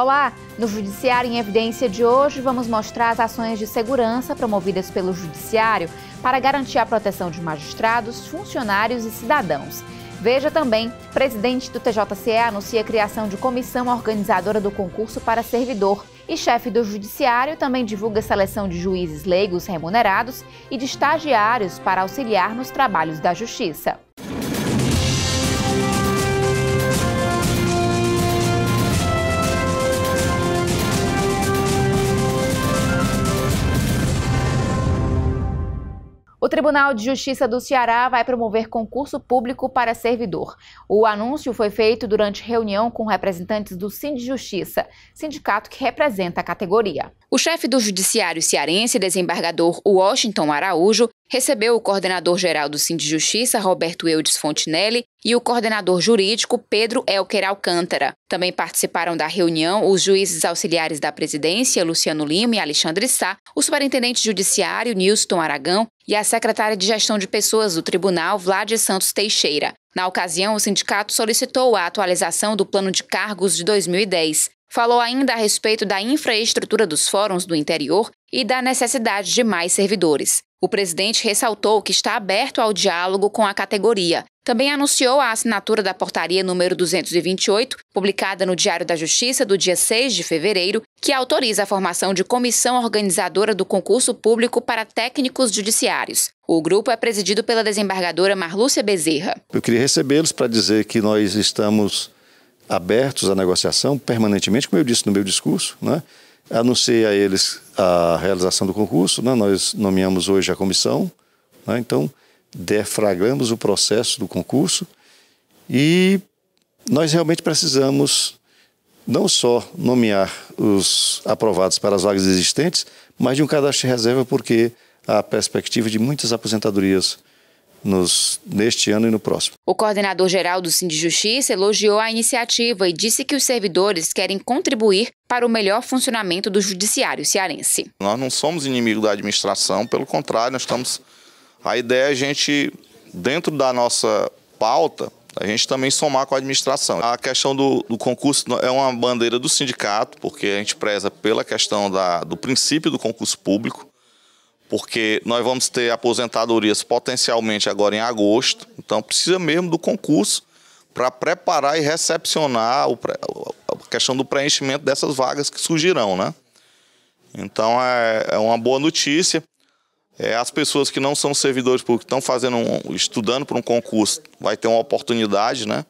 Olá! No Judiciário em Evidência de hoje, vamos mostrar as ações de segurança promovidas pelo Judiciário para garantir a proteção de magistrados, funcionários e cidadãos. Veja também, presidente do TJCE anuncia a criação de comissão organizadora do concurso para servidor e chefe do judiciário também divulga seleção de juízes leigos remunerados e de estagiários para auxiliar nos trabalhos da justiça. Tribunal de Justiça do Ceará vai promover concurso público para servidor. O anúncio foi feito durante reunião com representantes do Sind Justiça, sindicato que representa a categoria. O chefe do Judiciário cearense, desembargador Washington Araújo, recebeu o coordenador-geral do Sind Justiça, Roberto Eudes Fontinelli, e o coordenador jurídico, Pedro Elker Alcântara. Também participaram da reunião os juízes auxiliares da presidência, Luciano Lima e Alexandre Sá, o superintendente judiciário, Nilson Aragão, e a secretária de gestão de pessoas do tribunal, Vlad Santos Teixeira. Na ocasião, o sindicato solicitou a atualização do plano de cargos de 2010. Falou ainda a respeito da infraestrutura dos fóruns do interior e da necessidade de mais servidores. O presidente ressaltou que está aberto ao diálogo com a categoria. Também anunciou a assinatura da portaria número 228, publicada no Diário da Justiça do dia 6 de fevereiro, que autoriza a formação de comissão organizadora do concurso público para técnicos judiciários. O grupo é presidido pela desembargadora Marlúcia Bezerra. Eu queria recebê-los para dizer que nós estamos abertos à negociação permanentemente, como eu disse no meu discurso, né? Anunciei a eles a realização do concurso, né? nós nomeamos hoje a comissão, né? então defragamos o processo do concurso e nós realmente precisamos não só nomear os aprovados para as vagas existentes, mas de um cadastro de reserva, porque a perspectiva de muitas aposentadorias nos, neste ano e no próximo. O coordenador-geral do Sind Justiça elogiou a iniciativa e disse que os servidores querem contribuir para o melhor funcionamento do judiciário cearense. Nós não somos inimigos da administração, pelo contrário, nós estamos. A ideia é a gente, dentro da nossa pauta, a gente também somar com a administração. A questão do, do concurso é uma bandeira do sindicato, porque a gente preza pela questão da, do princípio do concurso público porque nós vamos ter aposentadorias potencialmente agora em agosto, então precisa mesmo do concurso para preparar e recepcionar a questão do preenchimento dessas vagas que surgirão, né? Então é, é uma boa notícia. É, as pessoas que não são servidores públicos estão fazendo um, estudando para um concurso, vai ter uma oportunidade, né?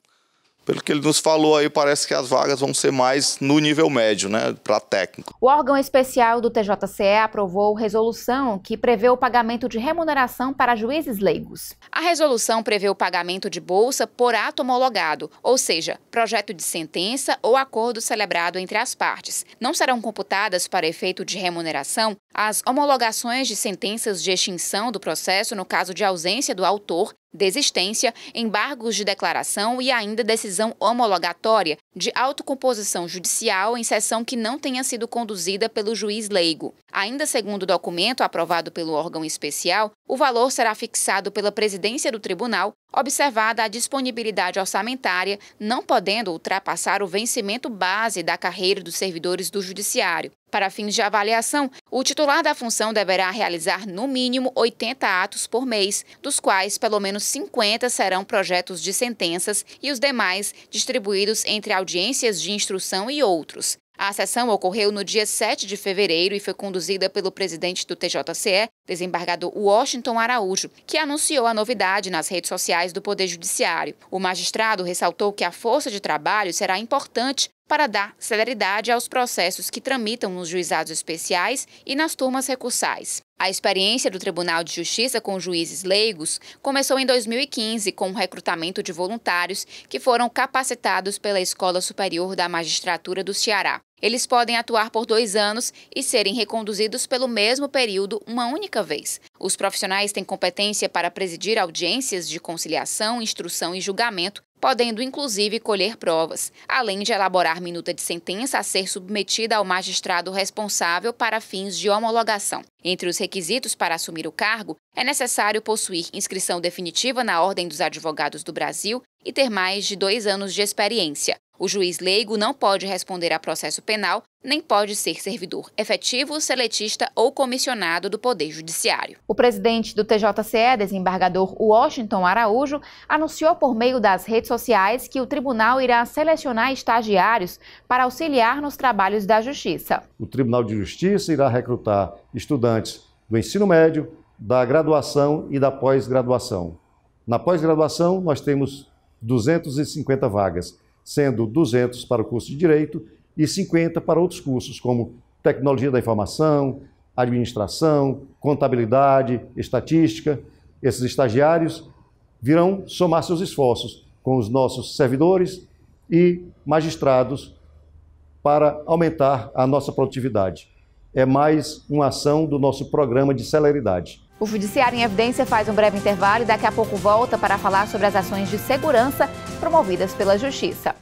Pelo que ele nos falou aí, parece que as vagas vão ser mais no nível médio, né, para técnico. O órgão especial do TJCE aprovou resolução que prevê o pagamento de remuneração para juízes leigos. A resolução prevê o pagamento de bolsa por ato homologado, ou seja, projeto de sentença ou acordo celebrado entre as partes. Não serão computadas para efeito de remuneração as homologações de sentenças de extinção do processo no caso de ausência do autor desistência, embargos de declaração e ainda decisão homologatória de autocomposição judicial em sessão que não tenha sido conduzida pelo juiz leigo. Ainda segundo o documento aprovado pelo órgão especial, o valor será fixado pela presidência do tribunal, observada a disponibilidade orçamentária, não podendo ultrapassar o vencimento base da carreira dos servidores do judiciário. Para fins de avaliação, o titular da função deverá realizar no mínimo 80 atos por mês, dos quais pelo menos 50 serão projetos de sentenças e os demais distribuídos entre audiências de instrução e outros. A sessão ocorreu no dia 7 de fevereiro e foi conduzida pelo presidente do TJCE, desembargador Washington Araújo, que anunciou a novidade nas redes sociais do Poder Judiciário. O magistrado ressaltou que a força de trabalho será importante para dar celeridade aos processos que tramitam nos juizados especiais e nas turmas recursais. A experiência do Tribunal de Justiça com juízes leigos começou em 2015 com o recrutamento de voluntários que foram capacitados pela Escola Superior da Magistratura do Ceará. Eles podem atuar por dois anos e serem reconduzidos pelo mesmo período uma única vez. Os profissionais têm competência para presidir audiências de conciliação, instrução e julgamento, podendo inclusive colher provas, além de elaborar minuta de sentença a ser submetida ao magistrado responsável para fins de homologação. Entre os requisitos para assumir o cargo, é necessário possuir inscrição definitiva na Ordem dos Advogados do Brasil e ter mais de dois anos de experiência. O juiz leigo não pode responder a processo penal, nem pode ser servidor efetivo, seletista ou comissionado do Poder Judiciário. O presidente do TJCE, desembargador Washington Araújo, anunciou por meio das redes sociais que o tribunal irá selecionar estagiários para auxiliar nos trabalhos da Justiça. O Tribunal de Justiça irá recrutar estudantes do ensino médio, da graduação e da pós-graduação. Na pós-graduação, nós temos 250 vagas sendo 200 para o curso de Direito e 50 para outros cursos, como Tecnologia da Informação, Administração, Contabilidade, Estatística. Esses estagiários virão somar seus esforços com os nossos servidores e magistrados para aumentar a nossa produtividade. É mais uma ação do nosso programa de celeridade. O Judiciário em Evidência faz um breve intervalo e daqui a pouco volta para falar sobre as ações de segurança promovidas pela Justiça.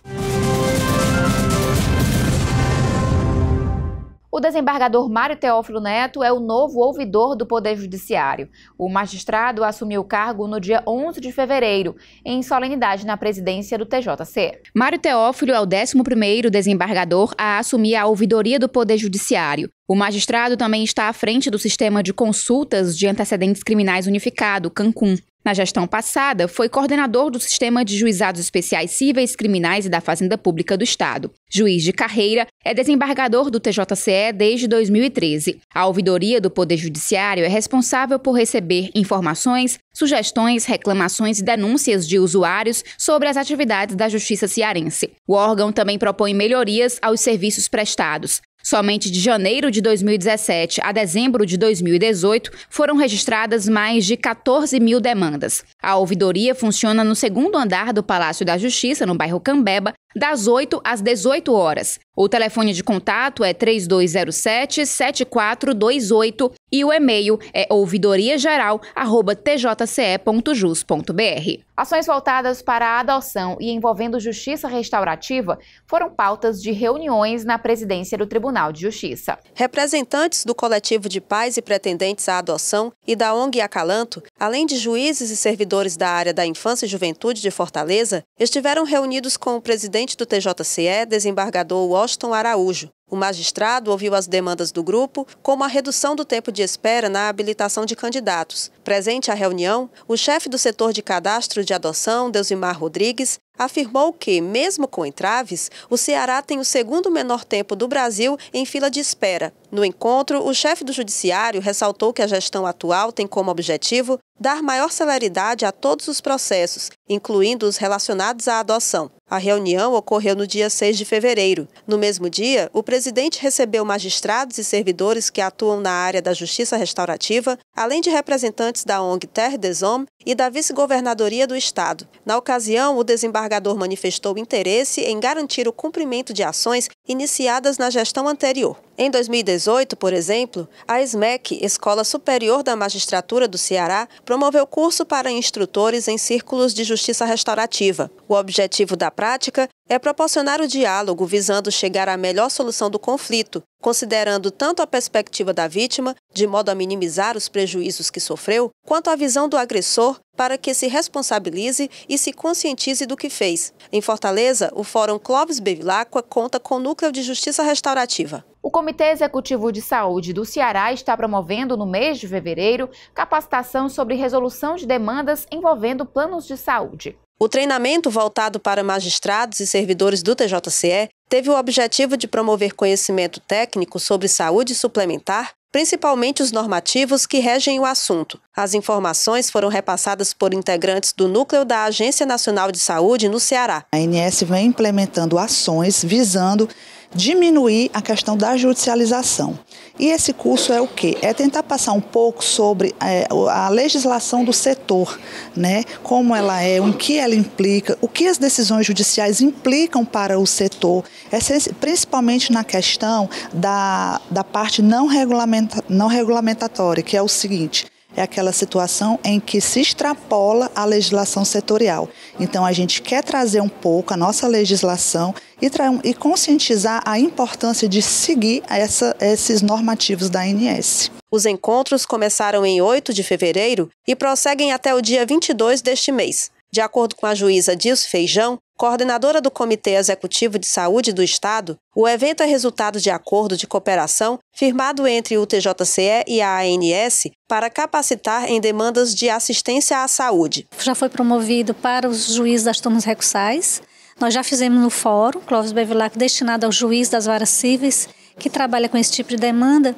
O desembargador Mário Teófilo Neto é o novo ouvidor do Poder Judiciário. O magistrado assumiu o cargo no dia 11 de fevereiro, em solenidade na presidência do TJC. Mário Teófilo é o 11º desembargador a assumir a ouvidoria do Poder Judiciário. O magistrado também está à frente do sistema de consultas de antecedentes criminais unificado, Cancún. Na gestão passada, foi coordenador do Sistema de Juizados Especiais Cíveis Criminais e da Fazenda Pública do Estado. Juiz de carreira, é desembargador do TJCE desde 2013. A ouvidoria do Poder Judiciário é responsável por receber informações, sugestões, reclamações e denúncias de usuários sobre as atividades da Justiça cearense. O órgão também propõe melhorias aos serviços prestados. Somente de janeiro de 2017 a dezembro de 2018 foram registradas mais de 14 mil demandas. A ouvidoria funciona no segundo andar do Palácio da Justiça, no bairro Cambeba, das 8 às 18 horas. O telefone de contato é 3207-7428 e o e-mail é ouvidoriageral.tjce.jus.br. Ações voltadas para a adoção e envolvendo justiça restaurativa foram pautas de reuniões na presidência do Tribunal de Justiça. Representantes do coletivo de pais e pretendentes à adoção e da ONG Acalanto, além de juízes e servidores da área da infância e juventude de Fortaleza, estiveram reunidos com o presidente presidente do TJCE, desembargador Washington Araújo. O magistrado ouviu as demandas do grupo, como a redução do tempo de espera na habilitação de candidatos. Presente à reunião, o chefe do setor de cadastro de adoção, Deusimar Rodrigues, afirmou que, mesmo com entraves, o Ceará tem o segundo menor tempo do Brasil em fila de espera. No encontro, o chefe do Judiciário ressaltou que a gestão atual tem como objetivo dar maior celeridade a todos os processos, incluindo os relacionados à adoção. A reunião ocorreu no dia 6 de fevereiro. No mesmo dia, o presidente recebeu magistrados e servidores que atuam na área da justiça restaurativa, além de representantes da ONG Terre des Hommes e da vice-governadoria do Estado. Na ocasião, o desembargador manifestou interesse em garantir o cumprimento de ações iniciadas na gestão anterior. Em 2018, por exemplo, a SMEC, Escola Superior da Magistratura do Ceará, promoveu curso para instrutores em círculos de justiça restaurativa. O objetivo da prática é proporcionar o diálogo visando chegar à melhor solução do conflito, considerando tanto a perspectiva da vítima, de modo a minimizar os prejuízos que sofreu, quanto a visão do agressor, para que se responsabilize e se conscientize do que fez. Em Fortaleza, o Fórum Clóvis Bevilacqua conta com o Núcleo de Justiça Restaurativa. O Comitê Executivo de Saúde do Ceará está promovendo, no mês de fevereiro, capacitação sobre resolução de demandas envolvendo planos de saúde. O treinamento voltado para magistrados e servidores do TJCE teve o objetivo de promover conhecimento técnico sobre saúde suplementar principalmente os normativos que regem o assunto. As informações foram repassadas por integrantes do núcleo da Agência Nacional de Saúde no Ceará. A ANS vem implementando ações visando diminuir a questão da judicialização. E esse curso é o quê? É tentar passar um pouco sobre é, a legislação do setor, né? como ela é, o que ela implica, o que as decisões judiciais implicam para o setor, é principalmente na questão da, da parte não, regulamenta, não regulamentatória, que é o seguinte é aquela situação em que se extrapola a legislação setorial. Então, a gente quer trazer um pouco a nossa legislação e, e conscientizar a importância de seguir essa, esses normativos da ANS. Os encontros começaram em 8 de fevereiro e prosseguem até o dia 22 deste mês. De acordo com a juíza Dilce Feijão, coordenadora do Comitê Executivo de Saúde do Estado, o evento é resultado de acordo de cooperação firmado entre o TJCE e a ANS para capacitar em demandas de assistência à saúde. Já foi promovido para os juízes das turmas recursais. Nós já fizemos no fórum, Clóvis Bevilacqua, destinado ao juiz das varas cíveis, que trabalha com esse tipo de demanda.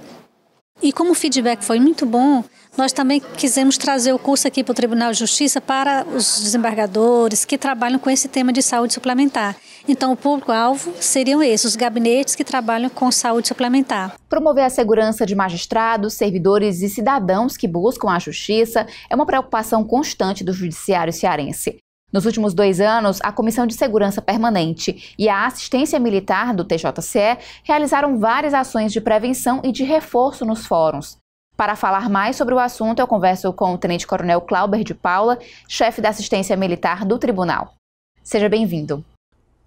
E como o feedback foi muito bom, nós também quisemos trazer o curso aqui para o Tribunal de Justiça para os desembargadores que trabalham com esse tema de saúde suplementar. Então, o público-alvo seriam esses, os gabinetes que trabalham com saúde suplementar. Promover a segurança de magistrados, servidores e cidadãos que buscam a justiça é uma preocupação constante do judiciário cearense. Nos últimos dois anos, a Comissão de Segurança Permanente e a Assistência Militar do TJCE realizaram várias ações de prevenção e de reforço nos fóruns. Para falar mais sobre o assunto, eu converso com o Tenente Coronel Clauber de Paula, chefe da assistência militar do Tribunal. Seja bem-vindo.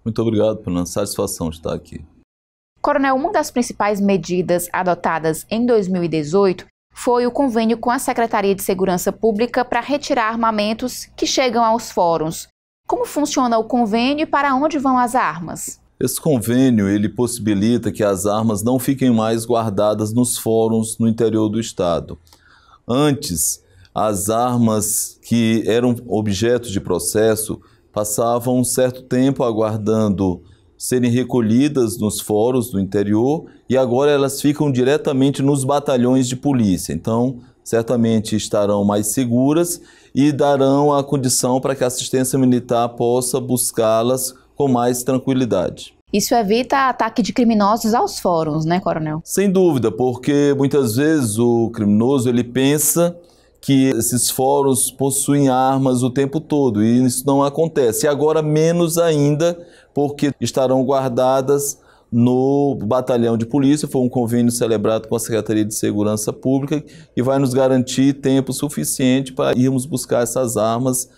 Muito obrigado, pela Satisfação estar aqui. Coronel, uma das principais medidas adotadas em 2018 foi o convênio com a Secretaria de Segurança Pública para retirar armamentos que chegam aos fóruns. Como funciona o convênio e para onde vão as armas? Esse convênio ele possibilita que as armas não fiquem mais guardadas nos fóruns no interior do estado. Antes, as armas que eram objeto de processo passavam um certo tempo aguardando serem recolhidas nos fóruns do interior e agora elas ficam diretamente nos batalhões de polícia. Então, certamente estarão mais seguras e darão a condição para que a assistência militar possa buscá-las com mais tranquilidade. Isso evita ataque de criminosos aos fóruns, né, coronel? Sem dúvida, porque muitas vezes o criminoso ele pensa que esses fóruns possuem armas o tempo todo e isso não acontece. E agora menos ainda, porque estarão guardadas no batalhão de polícia. Foi um convênio celebrado com a Secretaria de Segurança Pública e vai nos garantir tempo suficiente para irmos buscar essas armas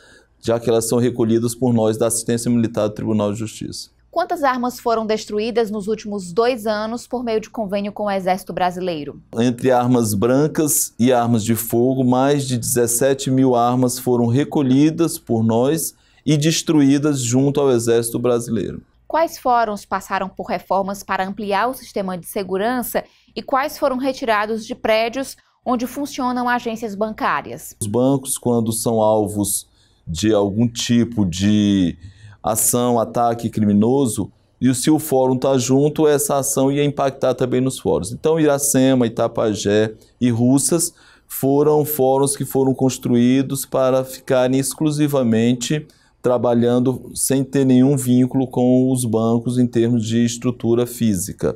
já que elas são recolhidas por nós da assistência militar do Tribunal de Justiça. Quantas armas foram destruídas nos últimos dois anos por meio de convênio com o Exército Brasileiro? Entre armas brancas e armas de fogo, mais de 17 mil armas foram recolhidas por nós e destruídas junto ao Exército Brasileiro. Quais fóruns passaram por reformas para ampliar o sistema de segurança e quais foram retirados de prédios onde funcionam agências bancárias? Os bancos, quando são alvos de algum tipo de ação, ataque criminoso, e se o fórum está junto, essa ação ia impactar também nos fóruns. Então, Iracema, Itapajé e Russas foram fóruns que foram construídos para ficarem exclusivamente trabalhando sem ter nenhum vínculo com os bancos em termos de estrutura física.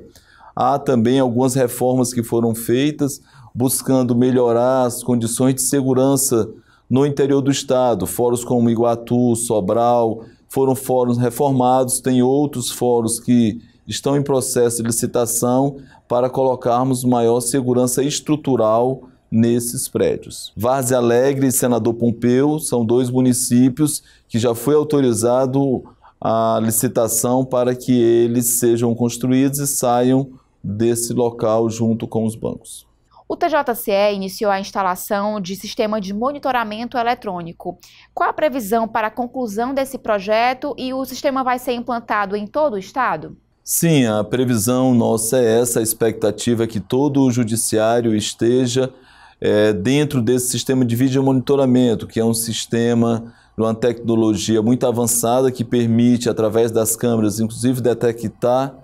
Há também algumas reformas que foram feitas buscando melhorar as condições de segurança no interior do estado, fóruns como Iguatu, Sobral, foram fóruns reformados, tem outros fóruns que estão em processo de licitação para colocarmos maior segurança estrutural nesses prédios. Várzea Alegre e Senador Pompeu são dois municípios que já foi autorizado a licitação para que eles sejam construídos e saiam desse local junto com os bancos. O TJCE iniciou a instalação de sistema de monitoramento eletrônico. Qual a previsão para a conclusão desse projeto e o sistema vai ser implantado em todo o estado? Sim, a previsão nossa é essa, a expectativa é que todo o judiciário esteja é, dentro desse sistema de vídeo monitoramento, que é um sistema, uma tecnologia muito avançada que permite, através das câmeras, inclusive, detectar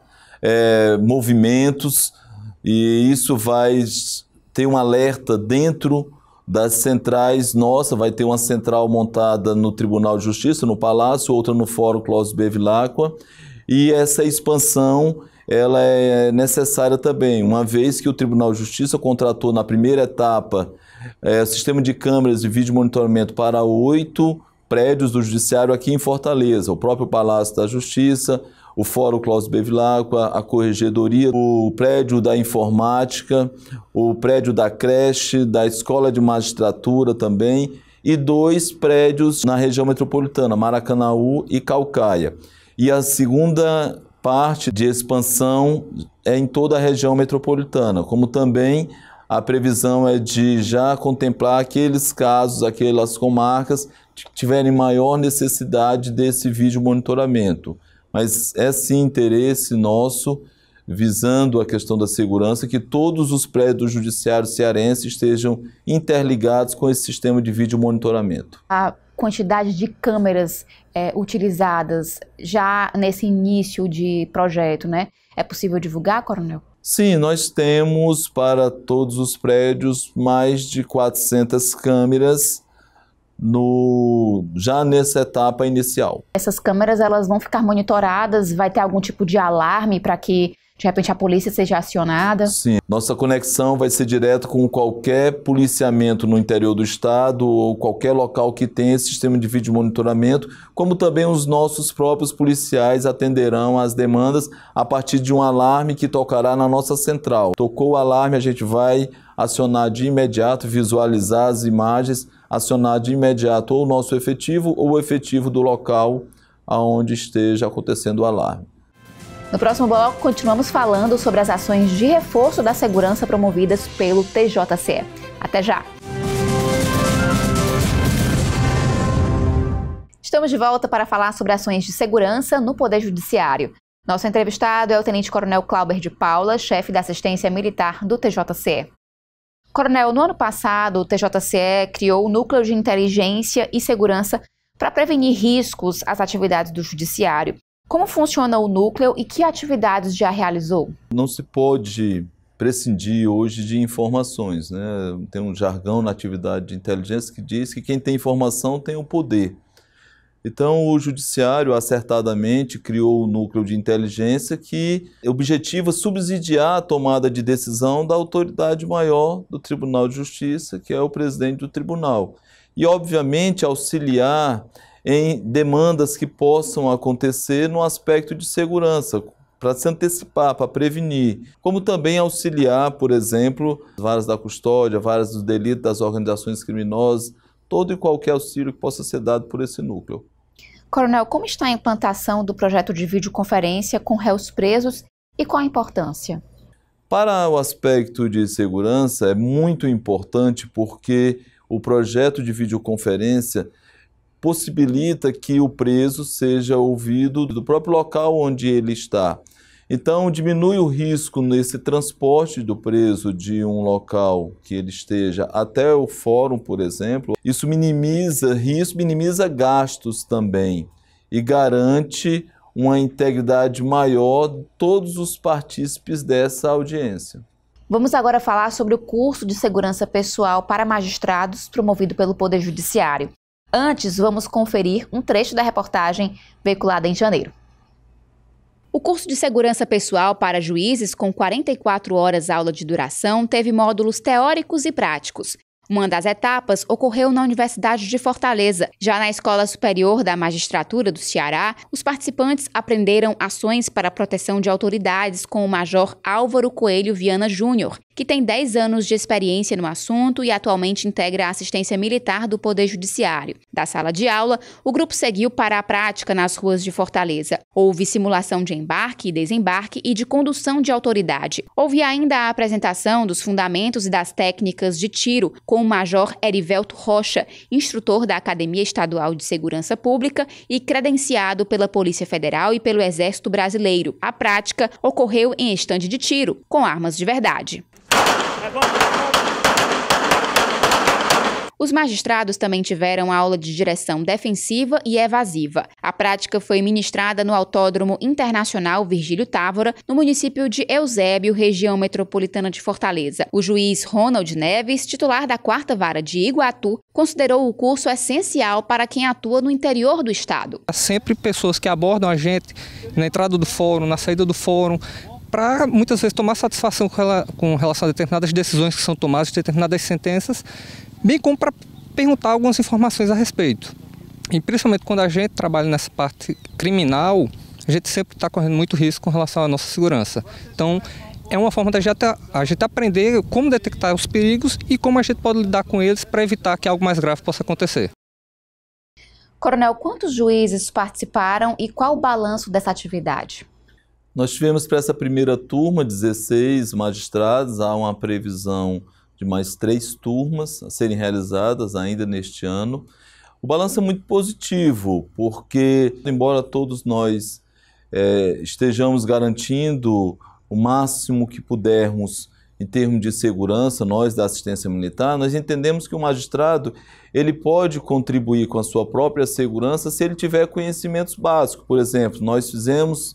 é, movimentos, e isso vai ter um alerta dentro das centrais nossa, vai ter uma central montada no Tribunal de Justiça, no Palácio, outra no Fórum Clóvis Bevilacqua, e essa expansão ela é necessária também, uma vez que o Tribunal de Justiça contratou na primeira etapa é, o sistema de câmeras de vídeo monitoramento para oito prédios do Judiciário aqui em Fortaleza, o próprio Palácio da Justiça, o Fórum Cláudio Bevilacqua, a Corregedoria, o prédio da Informática, o prédio da creche, da Escola de Magistratura também, e dois prédios na região metropolitana, Maracanaú e Calcaia. E a segunda parte de expansão é em toda a região metropolitana, como também a previsão é de já contemplar aqueles casos, aquelas comarcas que tiverem maior necessidade desse vídeo monitoramento mas é esse interesse nosso visando a questão da segurança, que todos os prédios judiciários cearenses cearense estejam interligados com esse sistema de vídeo monitoramento. A quantidade de câmeras é, utilizadas já nesse início de projeto, né? É possível divulgar, Coronel? Sim, nós temos para todos os prédios mais de 400 câmeras no já nessa etapa inicial. Essas câmeras elas vão ficar monitoradas, vai ter algum tipo de alarme para que de repente a polícia seja acionada? Sim, nossa conexão vai ser direto com qualquer policiamento no interior do estado ou qualquer local que tenha sistema de vídeo monitoramento, como também os nossos próprios policiais atenderão às demandas a partir de um alarme que tocará na nossa central. Tocou o alarme, a gente vai acionar de imediato, visualizar as imagens acionar de imediato ou o nosso efetivo ou o efetivo do local aonde esteja acontecendo o alarme. No próximo bloco, continuamos falando sobre as ações de reforço da segurança promovidas pelo TJCE. Até já! Estamos de volta para falar sobre ações de segurança no Poder Judiciário. Nosso entrevistado é o Tenente Coronel Clauber de Paula, chefe da assistência militar do TJCE. Coronel, no ano passado, o TJCE criou o Núcleo de Inteligência e Segurança para prevenir riscos às atividades do Judiciário. Como funciona o núcleo e que atividades já realizou? Não se pode prescindir hoje de informações. Né? Tem um jargão na atividade de inteligência que diz que quem tem informação tem o poder. Então, o Judiciário acertadamente criou o núcleo de inteligência que objetiva subsidiar a tomada de decisão da autoridade maior do Tribunal de Justiça, que é o presidente do tribunal. E, obviamente, auxiliar em demandas que possam acontecer no aspecto de segurança, para se antecipar, para prevenir, como também auxiliar, por exemplo, varas da custódia, varas do delito das organizações criminosas, todo e qualquer auxílio que possa ser dado por esse núcleo. Coronel, como está a implantação do projeto de videoconferência com réus presos e qual a importância? Para o aspecto de segurança, é muito importante porque o projeto de videoconferência possibilita que o preso seja ouvido do próprio local onde ele está. Então, diminui o risco nesse transporte do preso de um local que ele esteja até o fórum, por exemplo. Isso minimiza risco, minimiza gastos também e garante uma integridade maior de todos os partícipes dessa audiência. Vamos agora falar sobre o curso de segurança pessoal para magistrados promovido pelo Poder Judiciário. Antes, vamos conferir um trecho da reportagem veiculada em janeiro. O curso de segurança pessoal para juízes, com 44 horas aula de duração, teve módulos teóricos e práticos. Uma das etapas ocorreu na Universidade de Fortaleza. Já na Escola Superior da Magistratura do Ceará, os participantes aprenderam ações para proteção de autoridades com o Major Álvaro Coelho Viana Júnior que tem 10 anos de experiência no assunto e atualmente integra a assistência militar do Poder Judiciário. Da sala de aula, o grupo seguiu para a prática nas ruas de Fortaleza. Houve simulação de embarque e desembarque e de condução de autoridade. Houve ainda a apresentação dos fundamentos e das técnicas de tiro com o Major Erivelto Rocha, instrutor da Academia Estadual de Segurança Pública e credenciado pela Polícia Federal e pelo Exército Brasileiro. A prática ocorreu em estande de tiro, com armas de verdade. Os magistrados também tiveram aula de direção defensiva e evasiva. A prática foi ministrada no Autódromo Internacional Virgílio Távora, no município de Eusébio, região metropolitana de Fortaleza. O juiz Ronald Neves, titular da quarta vara de Iguatu, considerou o curso essencial para quem atua no interior do estado. Há sempre pessoas que abordam a gente na entrada do fórum, na saída do fórum, para muitas vezes tomar satisfação com relação a determinadas decisões que são tomadas, determinadas sentenças, bem como para perguntar algumas informações a respeito. E principalmente quando a gente trabalha nessa parte criminal, a gente sempre está correndo muito risco com relação à nossa segurança. Então, é uma forma da gente, a gente aprender como detectar os perigos e como a gente pode lidar com eles para evitar que algo mais grave possa acontecer. Coronel, quantos juízes participaram e qual o balanço dessa atividade? Nós tivemos para essa primeira turma 16 magistrados, há uma previsão de mais três turmas a serem realizadas ainda neste ano. O balanço é muito positivo, porque, embora todos nós é, estejamos garantindo o máximo que pudermos em termos de segurança, nós da assistência militar, nós entendemos que o magistrado ele pode contribuir com a sua própria segurança se ele tiver conhecimentos básicos. Por exemplo, nós fizemos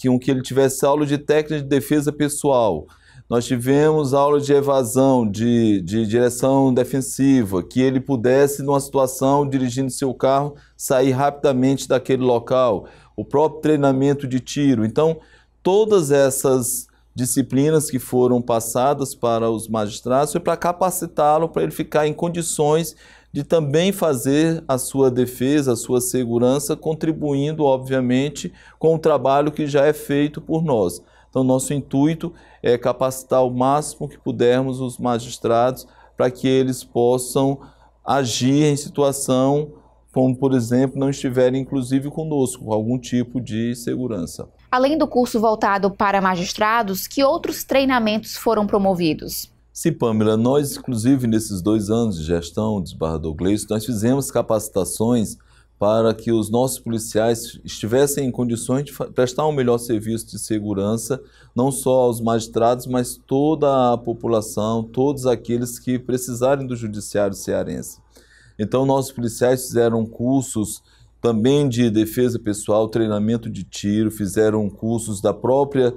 que um que ele tivesse aula de técnica de defesa pessoal. Nós tivemos aula de evasão, de, de direção defensiva, que ele pudesse, numa situação, dirigindo seu carro, sair rapidamente daquele local. O próprio treinamento de tiro. Então, todas essas disciplinas que foram passadas para os magistrados foi para capacitá-lo para ele ficar em condições de também fazer a sua defesa, a sua segurança, contribuindo, obviamente, com o trabalho que já é feito por nós. Então, nosso intuito é capacitar o máximo que pudermos os magistrados para que eles possam agir em situação como, por exemplo, não estiverem, inclusive, conosco, algum tipo de segurança. Além do curso voltado para magistrados, que outros treinamentos foram promovidos? Sim, Pâmela. nós, inclusive, nesses dois anos de gestão Barra do Gleison, nós fizemos capacitações para que os nossos policiais estivessem em condições de prestar um melhor serviço de segurança, não só aos magistrados, mas toda a população, todos aqueles que precisarem do judiciário cearense. Então, nossos policiais fizeram cursos também de defesa pessoal, treinamento de tiro, fizeram cursos da própria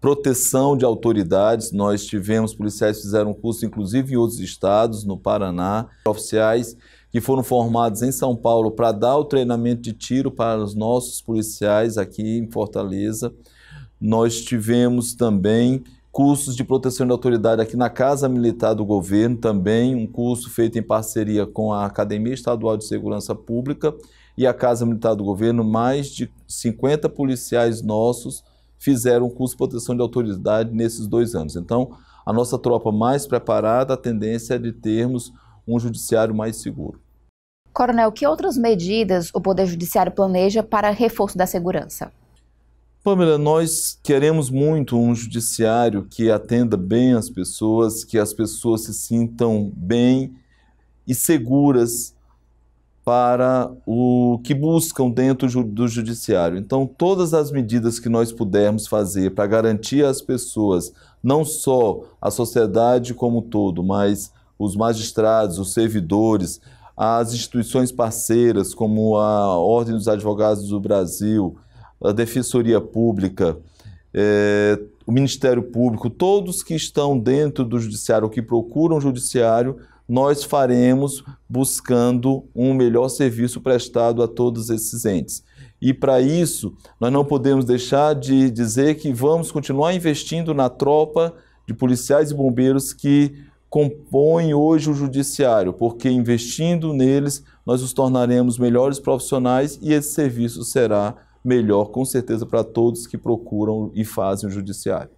proteção de autoridades. Nós tivemos policiais que fizeram curso, inclusive em outros estados, no Paraná, oficiais que foram formados em São Paulo para dar o treinamento de tiro para os nossos policiais aqui em Fortaleza. Nós tivemos também cursos de proteção de autoridade aqui na Casa Militar do Governo, também um curso feito em parceria com a Academia Estadual de Segurança Pública e a Casa Militar do Governo, mais de 50 policiais nossos fizeram curso de proteção de autoridade nesses dois anos. Então, a nossa tropa mais preparada, a tendência é de termos um judiciário mais seguro. Coronel, que outras medidas o Poder Judiciário planeja para reforço da segurança? Pamela, nós queremos muito um judiciário que atenda bem as pessoas, que as pessoas se sintam bem e seguras para o que buscam dentro do judiciário. Então, todas as medidas que nós pudermos fazer para garantir às pessoas, não só a sociedade como um todo, mas os magistrados, os servidores, as instituições parceiras, como a Ordem dos Advogados do Brasil, a Defensoria Pública, é, o Ministério Público, todos que estão dentro do judiciário, que procuram o judiciário, nós faremos buscando um melhor serviço prestado a todos esses entes. E para isso, nós não podemos deixar de dizer que vamos continuar investindo na tropa de policiais e bombeiros que compõem hoje o judiciário, porque investindo neles, nós os tornaremos melhores profissionais e esse serviço será melhor, com certeza, para todos que procuram e fazem o judiciário.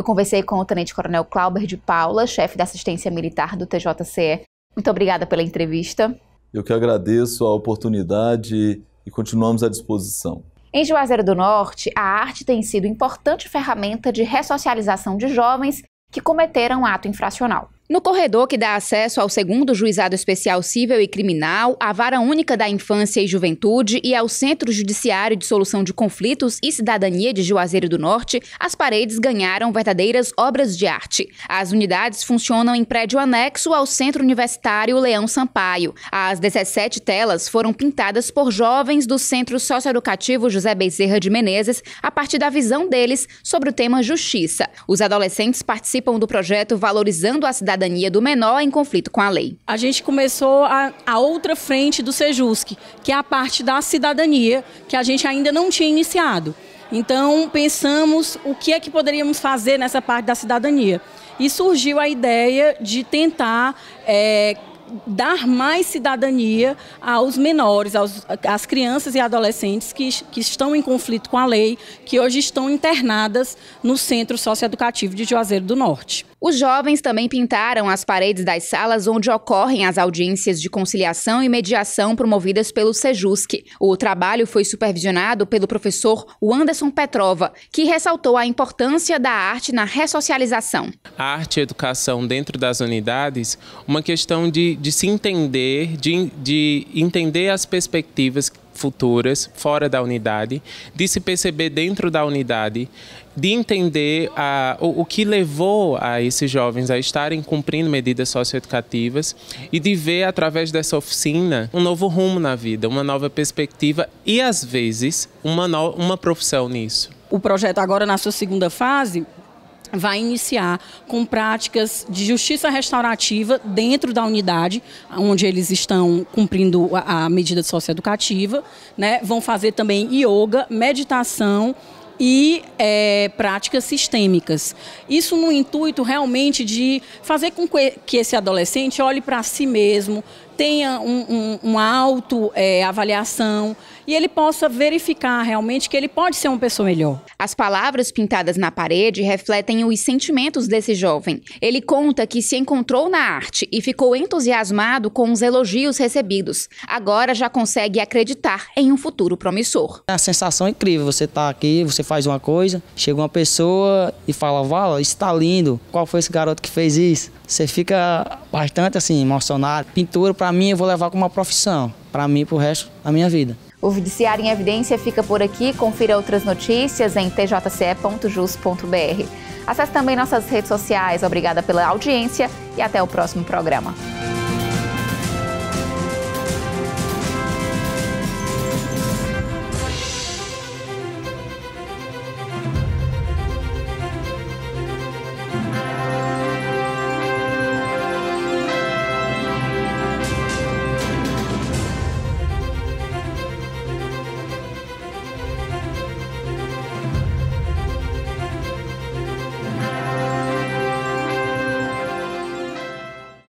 Eu conversei com o tenente-coronel Clauber de Paula, chefe da assistência militar do TJCE. Muito obrigada pela entrevista. Eu que agradeço a oportunidade e continuamos à disposição. Em Juazeiro do Norte, a arte tem sido importante ferramenta de ressocialização de jovens que cometeram ato infracional. No corredor que dá acesso ao segundo juizado especial civil e criminal, à vara única da infância e juventude e ao Centro Judiciário de Solução de Conflitos e Cidadania de Juazeiro do Norte, as paredes ganharam verdadeiras obras de arte. As unidades funcionam em prédio anexo ao Centro Universitário Leão Sampaio. As 17 telas foram pintadas por jovens do Centro Socioeducativo José Bezerra de Menezes a partir da visão deles sobre o tema justiça. Os adolescentes participam do projeto Valorizando a Cidadania cidadania do menor em conflito com a lei. A gente começou a, a outra frente do Sejusc, que é a parte da cidadania, que a gente ainda não tinha iniciado. Então, pensamos o que é que poderíamos fazer nessa parte da cidadania. E surgiu a ideia de tentar é, dar mais cidadania aos menores, aos, às crianças e adolescentes que, que estão em conflito com a lei, que hoje estão internadas no Centro Socioeducativo de Juazeiro do Norte. Os jovens também pintaram as paredes das salas onde ocorrem as audiências de conciliação e mediação promovidas pelo Sejusc. O trabalho foi supervisionado pelo professor Wanderson Petrova, que ressaltou a importância da arte na ressocialização. A arte e a educação dentro das unidades, uma questão de, de se entender, de, de entender as perspectivas futuras fora da unidade, de se perceber dentro da unidade, de entender a, o, o, que levou a esses jovens a estarem cumprindo medidas socioeducativas e de ver através dessa oficina um novo rumo na vida, uma nova perspectiva e às vezes uma, no, uma profissão nisso. O projeto agora na sua segunda fase vai iniciar com práticas de justiça restaurativa dentro da unidade onde eles estão cumprindo a, a medida socioeducativa, né? Vão fazer também yoga, meditação, e é, práticas sistêmicas. Isso no intuito realmente de fazer com que esse adolescente olhe para si mesmo, tenha um, um, uma autoavaliação. É, e ele possa verificar realmente que ele pode ser uma pessoa melhor. As palavras pintadas na parede refletem os sentimentos desse jovem. Ele conta que se encontrou na arte e ficou entusiasmado com os elogios recebidos. Agora já consegue acreditar em um futuro promissor. É a sensação incrível, você está aqui, você faz uma coisa, chega uma pessoa e fala, Vala, está lindo, qual foi esse garoto que fez isso? Você fica bastante assim, emocionado. Pintura, para mim, eu vou levar como uma profissão, para mim, para o resto da minha vida. O Judiciário em Evidência fica por aqui. Confira outras notícias em tjce.jus.br. Acesse também nossas redes sociais. Obrigada pela audiência e até o próximo programa.